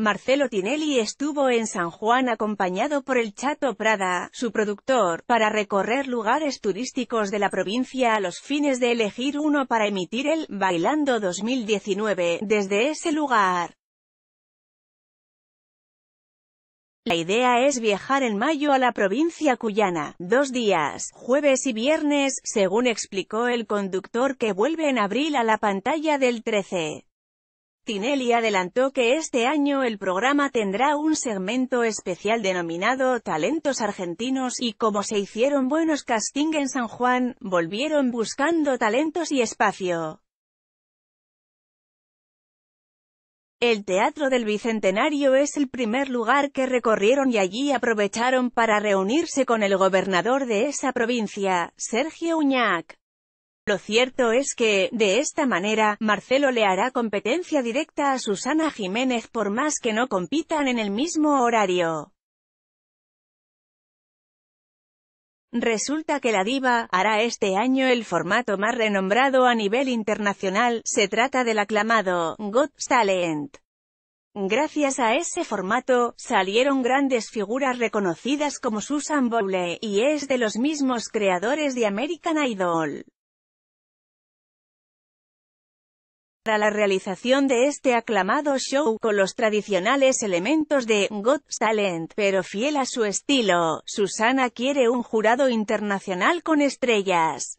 Marcelo Tinelli estuvo en San Juan acompañado por el Chato Prada, su productor, para recorrer lugares turísticos de la provincia a los fines de elegir uno para emitir el Bailando 2019 desde ese lugar. La idea es viajar en mayo a la provincia cuyana, dos días, jueves y viernes, según explicó el conductor que vuelve en abril a la pantalla del 13. Tinelli adelantó que este año el programa tendrá un segmento especial denominado Talentos Argentinos y como se hicieron buenos casting en San Juan, volvieron buscando talentos y espacio. El Teatro del Bicentenario es el primer lugar que recorrieron y allí aprovecharon para reunirse con el gobernador de esa provincia, Sergio Uñac. Lo cierto es que, de esta manera, Marcelo le hará competencia directa a Susana Jiménez por más que no compitan en el mismo horario. Resulta que la diva, hará este año el formato más renombrado a nivel internacional, se trata del aclamado, Got Talent. Gracias a ese formato, salieron grandes figuras reconocidas como Susan Bowley, y es de los mismos creadores de American Idol. Para la realización de este aclamado show con los tradicionales elementos de Got Talent, pero fiel a su estilo, Susana quiere un jurado internacional con estrellas.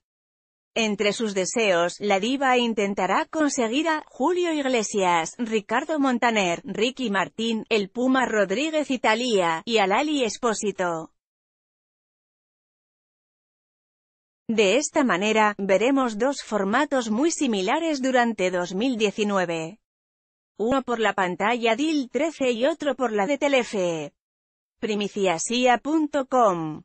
Entre sus deseos, la diva intentará conseguir a Julio Iglesias, Ricardo Montaner, Ricky Martín, El Puma Rodríguez Italia, y a Lali Espósito. De esta manera, veremos dos formatos muy similares durante 2019. Uno por la pantalla DIL 13 y otro por la de Telefe. Primiciasia.com